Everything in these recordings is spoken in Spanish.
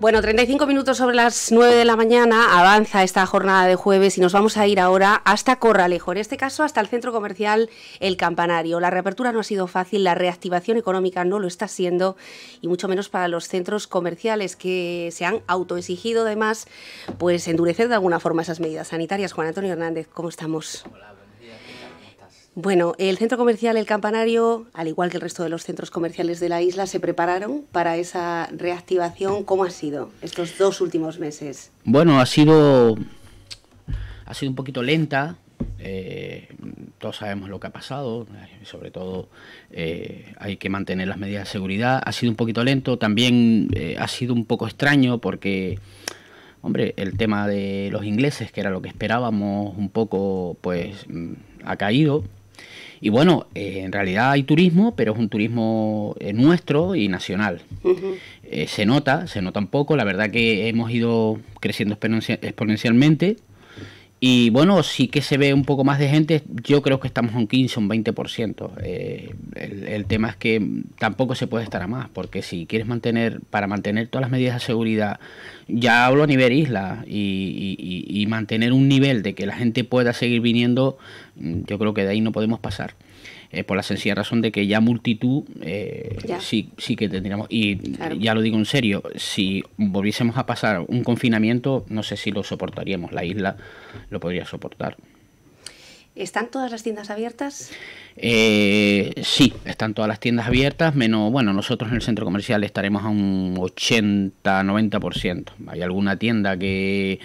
Bueno, 35 minutos sobre las 9 de la mañana avanza esta jornada de jueves y nos vamos a ir ahora hasta Corralejo, en este caso hasta el centro comercial El Campanario. La reapertura no ha sido fácil, la reactivación económica no lo está siendo y mucho menos para los centros comerciales que se han autoexigido además pues endurecer de alguna forma esas medidas sanitarias. Juan Antonio Hernández, ¿cómo estamos? Bueno, el centro comercial El Campanario, al igual que el resto de los centros comerciales de la isla, se prepararon para esa reactivación. ¿Cómo ha sido estos dos últimos meses? Bueno, ha sido, ha sido un poquito lenta. Eh, todos sabemos lo que ha pasado, eh, sobre todo eh, hay que mantener las medidas de seguridad. Ha sido un poquito lento, también ha sido un poco extraño porque hombre, el tema de los ingleses, que era lo que esperábamos un poco, pues mm, ha caído. Y bueno, eh, en realidad hay turismo, pero es un turismo eh, nuestro y nacional. Eh, se nota, se nota un poco, la verdad que hemos ido creciendo exponencialmente y bueno, sí que se ve un poco más de gente, yo creo que estamos en un 15, un 20%. Eh, el, el, tema es que tampoco se puede estar a más, porque si quieres mantener, para mantener todas las medidas de seguridad, ya hablo a nivel isla, y, y mantener un nivel de que la gente pueda seguir viniendo, mm, yo creo que de ahí no podemos pasar. Eh, por la sencilla razón de que ya multitud eh, Sí, sí que tendríamos. Y ya lo digo en serio, si volviésemos a pasar un confinamiento, no sé si lo soportaríamos, la isla lo podría soportar. ¿Están todas las tiendas abiertas? Eh, sí, están todas las tiendas abiertas, menos, bueno, nosotros en el centro comercial estaremos a un 80-90%. Hay alguna tienda que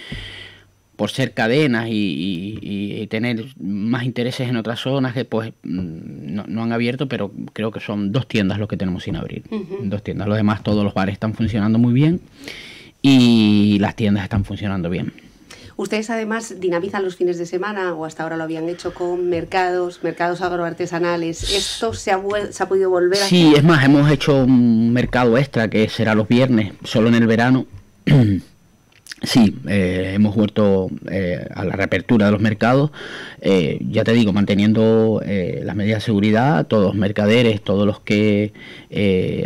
por ser cadenas y, tener más intereses en otras zonas que pues mm, no, han abierto, pero creo que son dos tiendas los que tenemos sin abrir. Dos tiendas. Los demás, todos los bares están funcionando muy bien y las tiendas están funcionando bien. Ustedes además dinamizan los fines de semana, o hasta ahora lo habían hecho con mercados, mercados agroartesanales. ¿Esto se ha, se ha podido volver a Sí, es más, hemos hecho un mercado extra que será los viernes, solo en el verano. Sí, eh, hemos vuelto eh, a la reapertura de los mercados, eh, ya te digo, manteniendo las medidas de seguridad, todos los mercaderes, todos los que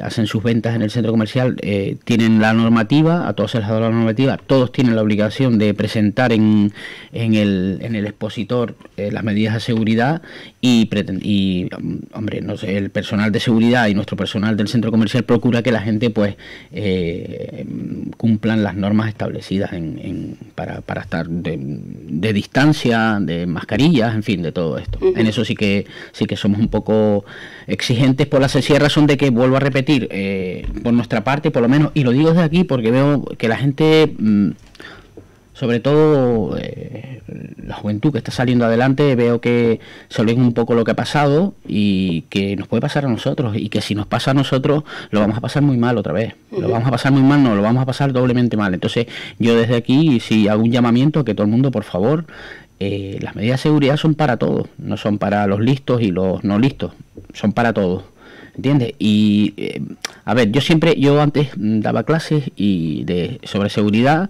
hacen sus ventas en el centro comercial tienen la normativa, a todos se les ha dado la normativa, todos tienen la obligación de presentar en, el, expositor las medidas de seguridad y, y hombre, no sé, el personal de seguridad y nuestro personal del centro comercial procura que la gente pues cumplan las normas establecidas en, para, para, estar de, distancia, de mascarillas, en fin, de todo esto. En eso sí que sí que somos un poco exigentes por la sencilla razón de que, vuelvo a repetir, eh, por nuestra parte por lo menos, y lo digo desde aquí porque veo que la gente... Mm, sobre todo eh, la juventud que está saliendo adelante, veo que se olvida un poco lo que ha pasado y que nos puede pasar a nosotros y que si nos pasa a nosotros lo vamos a pasar muy mal otra vez. Lo vamos a pasar muy mal, no, lo vamos a pasar doblemente mal. Entonces yo desde aquí, si hago un llamamiento, que todo el mundo por favor, eh, las medidas de seguridad son para todos, no son para los listos y los no listos, son para todos entiende Y, eh, a ver, yo siempre, yo antes mm, daba clases y de, sobre seguridad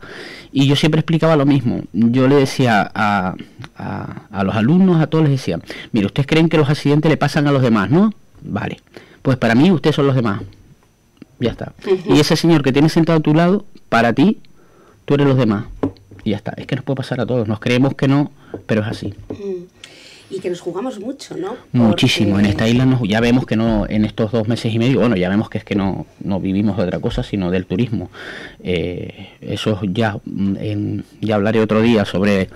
y yo siempre explicaba lo mismo. Yo le decía a, a, los alumnos, a todos les decía, mire, ustedes creen que los accidentes le pasan a los demás, ¿no? Vale, pues para mí ustedes son los demás. Ya está. Y ese señor que tiene sentado a tu lado, para ti, tú eres los demás. Y ya está. Es que nos puede pasar a todos. Nos creemos que no, pero es así. Mm y que nos jugamos mucho, ¿no? Muchísimo. En esta isla nos, ya vemos que no, en estos dos meses y medio, bueno, ya vemos que es que no, no vivimos de otra cosa, sino del turismo. Eh, eso ya, mm, ya hablaré otro día sobre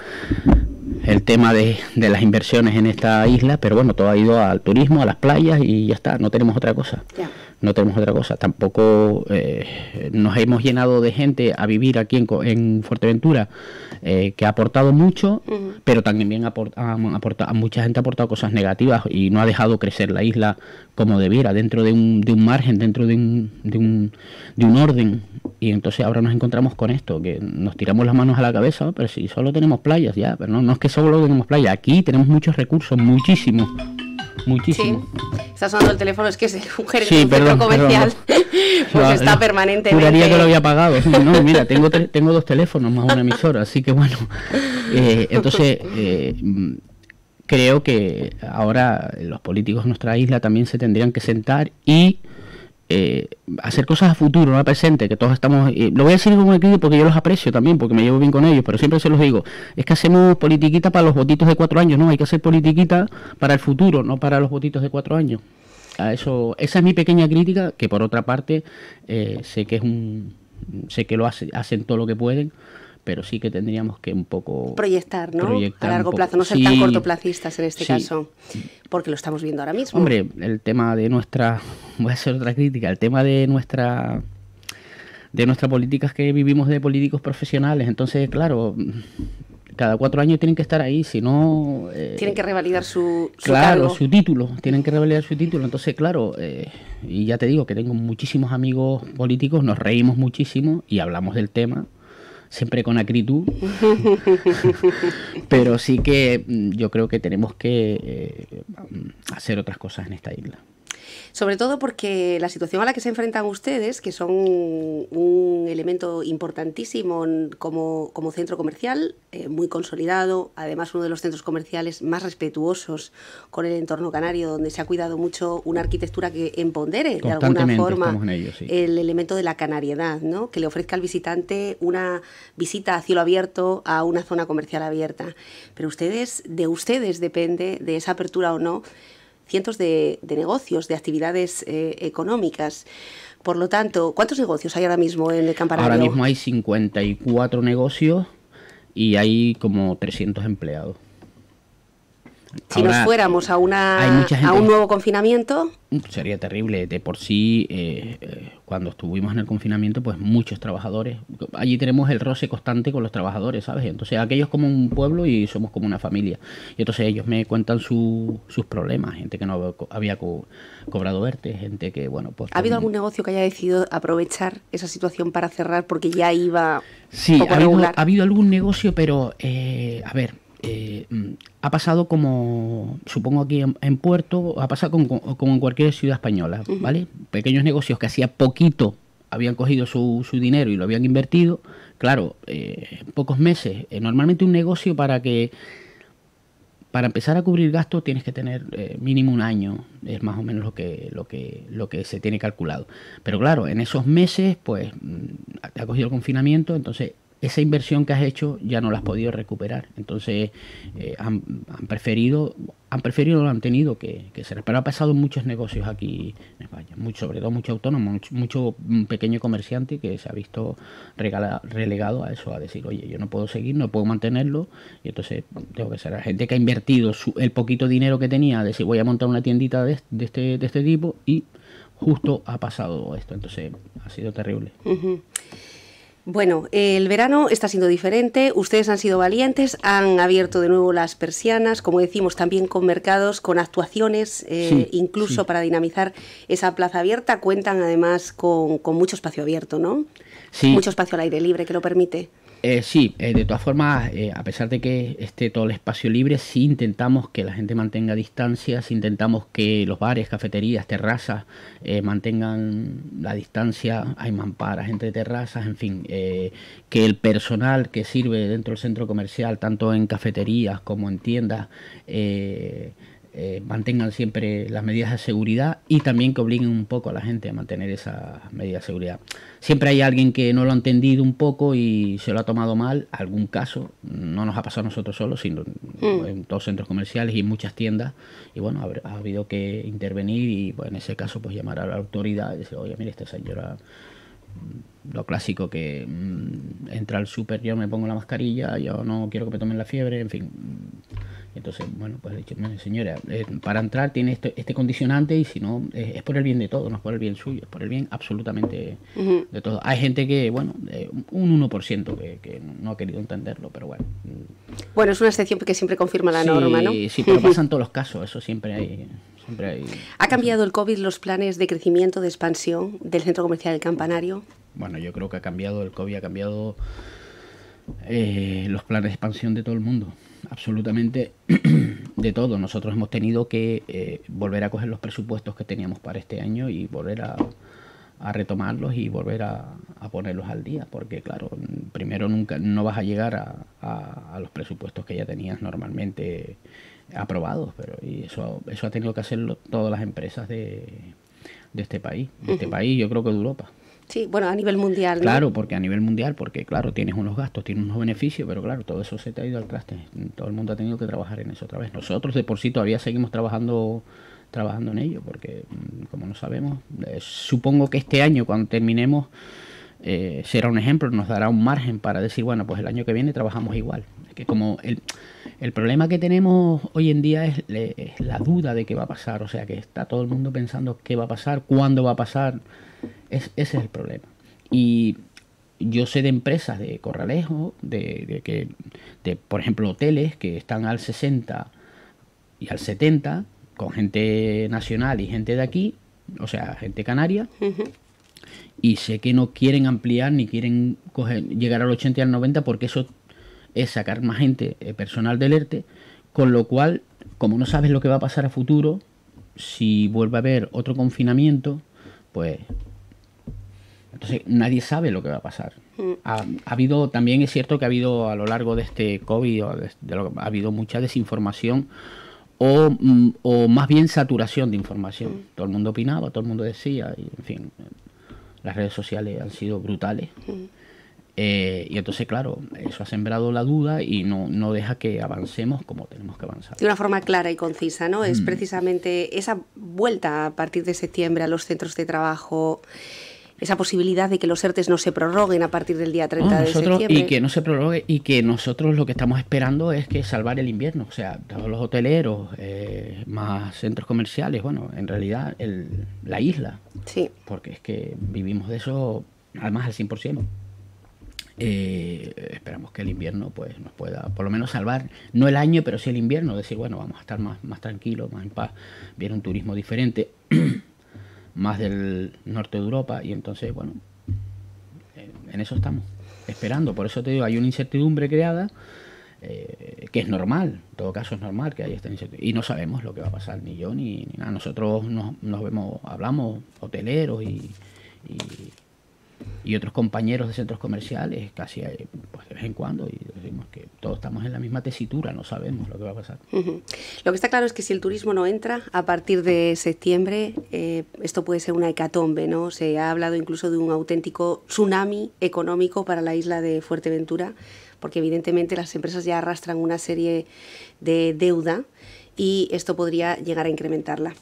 el tema de, de, las inversiones en esta isla, pero bueno, todo ha ido al turismo, a las playas y ya está, no tenemos otra cosa no tenemos otra cosa. Tampoco eh, nos hemos llenado de gente a vivir aquí en, en Fuerteventura eh, que ha aportado mucho, pero también aporta, aportado mucha gente ha aportado cosas negativas y no ha dejado crecer la isla como debiera, dentro de un, margen, dentro de un, orden. Y entonces ahora nos encontramos con esto, que nos tiramos las manos a la cabeza, oh, pero si solo tenemos playas ya, pero no, no es que solo tenemos playas, aquí tenemos muchos recursos, muchísimos. Muchísimo. Sí. Está sonando el teléfono, es que es mujer sí, perdón, comercial. pues está eh, permanentemente. Juraría que lo había pagado. No, mira, tengo, tengo dos teléfonos más una emisora, así que bueno. Eh, entonces, eh, creo que ahora los políticos de nuestra isla también se tendrían que sentar y eh, hacer cosas a futuro, no a presente, que todos estamos... Eh, lo voy a decir como un porque yo los aprecio también, porque me llevo bien con ellos, pero siempre se los digo, es que hacemos politiquita para los votitos de cuatro años, no, hay que hacer politiquita para el futuro, no para los votitos de cuatro años. A eso, esa es mi pequeña crítica, que por otra parte eh, sé que es un sé que lo hacen todo lo que pueden, pero sí que tendríamos que un poco... Proyectar, ¿no? a largo plazo, no ser tan cortoplacistas en este caso, porque lo estamos viendo ahora mismo. Hombre, el tema de nuestra... Voy a hacer otra crítica, el tema de nuestra... De nuestras política es que vivimos de políticos profesionales, entonces, claro, cada cuatro años tienen que estar ahí, si no... Eh, tienen que revalidar su, su Claro, su título, tienen que revalidar su título. Entonces, claro, eh, y ya te digo que tengo muchísimos amigos políticos, nos reímos muchísimo y hablamos del tema siempre con acritud, pero sí que mm, yo creo que tenemos que eh, hacer otras cosas en esta isla. Sobre todo porque la situación a la que se enfrentan ustedes, que son un elemento importantísimo como, como centro comercial, eh, muy consolidado, además uno de los centros comerciales más respetuosos con el entorno canario, donde se ha cuidado mucho una arquitectura que empodere de alguna forma el elemento de la canariedad, ¿no? que le ofrezca al visitante una visita a cielo abierto a una zona comercial abierta. Pero ustedes, de ustedes depende de esa apertura o no cientos de, negocios, de actividades eh, económicas. Por lo tanto, ¿cuántos negocios hay ahora mismo en el campanario? Ahora mismo hay 54 negocios y hay como 300 empleados. Si nos fuéramos a, una, a un nuevo confinamiento. Mm, sería terrible. De por sí, eh, eh, cuando estuvimos en el confinamiento, pues muchos trabajadores. Allí tenemos el roce constante con los trabajadores, ¿sabes? Entonces, aquellos como un pueblo y somos como una familia. Y entonces ellos me cuentan sus problemas. Gente que no había cobrado verte, gente que, bueno, pues. ¿Ha habido algún negocio que haya decidido aprovechar esa situación para cerrar porque ya iba. Sí, ha, habido, algún negocio, pero, eh, a ver eh, mm, ha pasado como, supongo aquí en, Puerto, ha pasado como, en cualquier ciudad española, ¿vale? Pequeños negocios que hacía poquito habían cogido su, dinero y lo habían invertido, claro, eh, pocos meses. Eh, normalmente un negocio para que para empezar a cubrir gastos tienes que tener mínimo un año, es más o menos lo que, lo, que, lo que se tiene calculado. Pero claro, en esos meses, pues te mm, ha cogido el confinamiento, entonces esa inversión que has hecho ya no la has podido recuperar. Entonces eh, han, preferido, han preferido lo han tenido que, que ser. Pero ha pasado muchos negocios aquí en España, mucho, sobre todo mucho autónomo, mucho, mm, pequeño comerciante que se ha visto relegado a eso, a decir, oye, yo no puedo seguir, no puedo mantenerlo, y entonces tengo que ser la gente que ha invertido su, el poquito dinero que tenía, a decir, voy a montar una tiendita de, de, este, de este tipo, y justo ha pasado esto. Entonces ha sido terrible. Bueno, el verano está siendo diferente, ustedes han sido valientes, han abierto de nuevo las persianas, como decimos, también con mercados, con actuaciones, eh, incluso para dinamizar esa plaza abierta, cuentan además con, mucho espacio abierto, ¿no? Mucho espacio al aire libre que lo permite. Eh, sí, eh, de todas formas, eh, a pesar de que esté todo el espacio libre, sí intentamos que la gente mantenga distancia, si intentamos que los bares, cafeterías, terrazas eh, mantengan la distancia, hay mamparas entre terrazas, en fin, que el personal que sirve dentro del centro comercial, tanto en cafeterías como en tiendas, eh, mantengan siempre las medidas de seguridad y también que obliguen un poco a la gente a mantener esas medidas de seguridad. Siempre hay alguien que no lo ha entendido un poco y se lo ha tomado mal, algún caso, no nos ha pasado a nosotros solos, sino mm. en todos centros comerciales y en muchas tiendas, y bueno, ha, habido que intervenir y en ese caso pues llamar a la autoridad y decir, oye, mire, esta señora lo clásico que mm, entra al súper, yo me pongo la mascarilla, yo no quiero que me tomen la fiebre, en fin. Entonces, bueno, pues señora, eh, para entrar tiene este, este, condicionante y si no, es por el bien de todos, no es por el bien suyo, es por el bien absolutamente de todo. Hay gente que, bueno, un 1% que, que, no ha querido entenderlo, pero bueno. Bueno, es una excepción que siempre confirma la norma, ¿no? Sí, pero pasan todos los casos, eso siempre hay. ¿Ha cambiado el COVID los planes de crecimiento, de expansión del Centro Comercial del Campanario? Bueno, yo creo que ha cambiado, el COVID ha cambiado eh, los planes de expansión de todo el mundo, absolutamente de todo. Nosotros hemos tenido que eh, volver a coger los presupuestos que teníamos para este año y volver a, retomarlos y volver a, ponerlos al día, porque claro, primero nunca no vas a llegar a los presupuestos que ya tenías normalmente aprobados, pero y eso, eso ha tenido que hacerlo todas las empresas de, de este país, de este país, yo creo que de Europa. Sí, bueno, a nivel mundial. Claro, porque a nivel mundial, porque claro, tienes unos gastos, tienes unos beneficios, pero claro, todo eso se te ha ido al traste. Todo el mundo ha tenido que trabajar en eso otra vez. Nosotros de por sí todavía seguimos trabajando trabajando en ello, porque mm, como no sabemos, eh, supongo que este año cuando terminemos eh, será un ejemplo, nos dará un margen para decir, bueno, pues el año que viene trabajamos igual que como el, problema que tenemos hoy en día es, la duda de qué va a pasar, o sea que está todo el mundo pensando qué va a pasar, cuándo va a pasar, ese es el problema. Y yo sé de empresas de Corralejo, de, que, por ejemplo, hoteles que están al 60 y al 70, con gente nacional y gente de aquí, o sea, gente canaria, y sé que no quieren ampliar ni quieren llegar al 80 y al 90 porque eso es sacar más gente eh, personal del ERTE, con lo cual, como no sabes lo que va a pasar a futuro, si vuelve a haber otro confinamiento, pues entonces nadie sabe lo que va a pasar. Mm. Ha, habido, también es cierto que ha habido a lo largo de este COVID, ha habido mucha desinformación o, mm, o, más bien saturación de información. Mm. Todo el mundo opinaba, todo el mundo decía, y en fin, las redes sociales han sido brutales. Eh, y entonces, claro, eso ha sembrado la duda y no, deja que avancemos como tenemos que avanzar. De una forma clara y concisa, ¿no? Es mm. precisamente esa vuelta a partir de septiembre a los centros de trabajo, esa posibilidad de que los ERTES no se prorroguen a partir del día 30 de septiembre. Y que no se prorrogue y que nosotros lo que estamos esperando es que salvar el invierno. O sea, todos los hoteleros, eh, más centros comerciales, bueno, en realidad el, la isla. Sí. Porque es que vivimos de eso además al 100%. Eh, esperamos que el invierno pues nos pueda por lo menos salvar no el año pero sí el invierno decir bueno vamos a estar más más tranquilos más en paz viene un turismo diferente más del norte de Europa y entonces bueno en eso estamos esperando por eso te digo hay una incertidumbre creada eh, que es normal, en todo caso es normal que haya esta incertidumbre. Y no sabemos lo que va a pasar, ni yo ni, nada. Nosotros nos, vemos, hablamos, hoteleros y y otros compañeros de centros comerciales, casi eh, pues, de vez en cuando, y decimos que todos estamos en la misma tesitura, no sabemos lo que va a pasar. Lo que está claro es que si el turismo no entra a partir de septiembre, eh, esto puede ser una hecatombe, ¿no? Se ha hablado incluso de un auténtico tsunami económico para la isla de Fuerteventura, porque evidentemente las empresas ya arrastran una serie de deuda y esto podría llegar a incrementarla.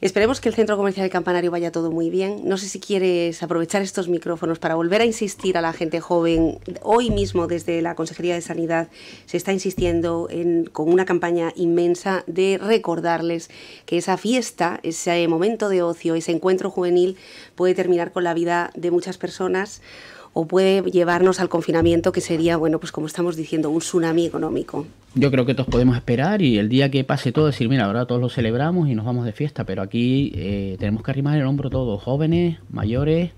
Esperemos que el Centro Comercial de Campanario vaya todo muy bien. No sé si quieres aprovechar estos micrófonos para volver a insistir a la gente joven. Hoy mismo desde la Consejería de Sanidad se está insistiendo con una campaña inmensa de recordarles que esa fiesta, ese momento de ocio, ese encuentro juvenil puede terminar con la vida de muchas personas o puede llevarnos al confinamiento que sería, bueno, pues como estamos diciendo, un tsunami económico. Yo creo que todos podemos esperar y el día que pase todo decir, mira, ahora todos lo celebramos y nos vamos de fiesta, pero aquí eh, tenemos que arrimar el hombro todos, jóvenes, mayores,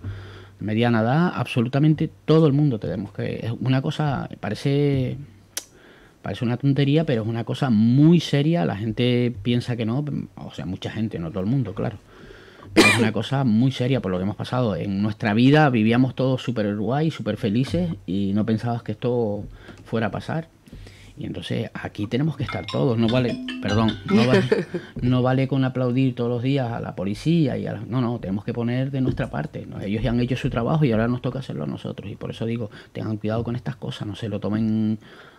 mediana edad, absolutamente todo el mundo tenemos que... Es una cosa, parece parece una tontería, pero es una cosa muy seria. La gente piensa que no, o sea, mucha gente, no todo el mundo, claro es una cosa muy seria por lo que hemos pasado. En nuestra vida vivíamos todos súper guay, súper felices y no pensabas que esto fuera a pasar. Y entonces aquí tenemos que estar todos, no vale, perdón, no vale, con aplaudir todos los días a la policía y a no, no, tenemos que poner de nuestra parte. Ellos ya han hecho su trabajo y ahora nos toca hacerlo a nosotros. Y por eso digo, tengan cuidado con estas cosas, no se lo tomen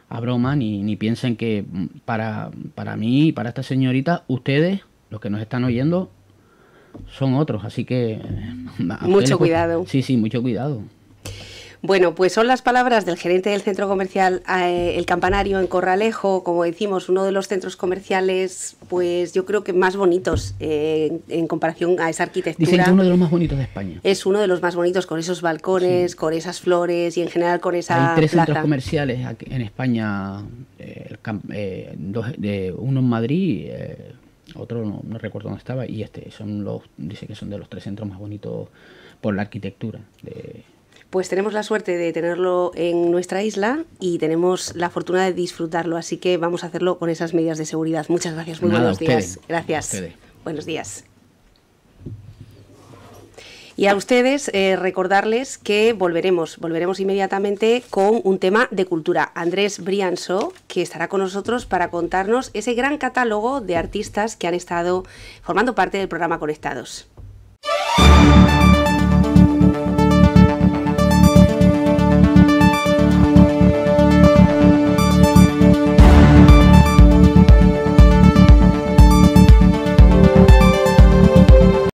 a broma ni, ni piensen que mm, para, para mí, para esta señorita, ustedes, los que nos están oyendo, son otros. Así que... Eh, mucho cuidado. Sí, sí, mucho cuidado. Bueno, pues son las palabras del gerente del centro comercial eh, El Campanario en Corralejo, como decimos, uno de los centros comerciales, pues yo creo que más bonitos eh, en, comparación a esa arquitectura. Dicen que es uno de los más bonitos de España. Es uno de los más bonitos con esos balcones, con esas flores y en general con esa. Hay tres centros comerciales en España, uno en Madrid otro no, recuerdo dónde estaba, y este, son los, dice que son de los tres centros más bonitos por la arquitectura. Pues tenemos la suerte de tenerlo en nuestra isla y tenemos la fortuna de disfrutarlo, así que vamos a hacerlo con esas medidas de seguridad. Muchas gracias, muy buenos días. gracias. Buenos días. Y a ustedes eh, recordarles que volveremos, volveremos inmediatamente con un tema de cultura. Andrés Brianso, que estará con nosotros para contarnos ese gran catálogo de artistas que han estado formando parte del programa Conectados.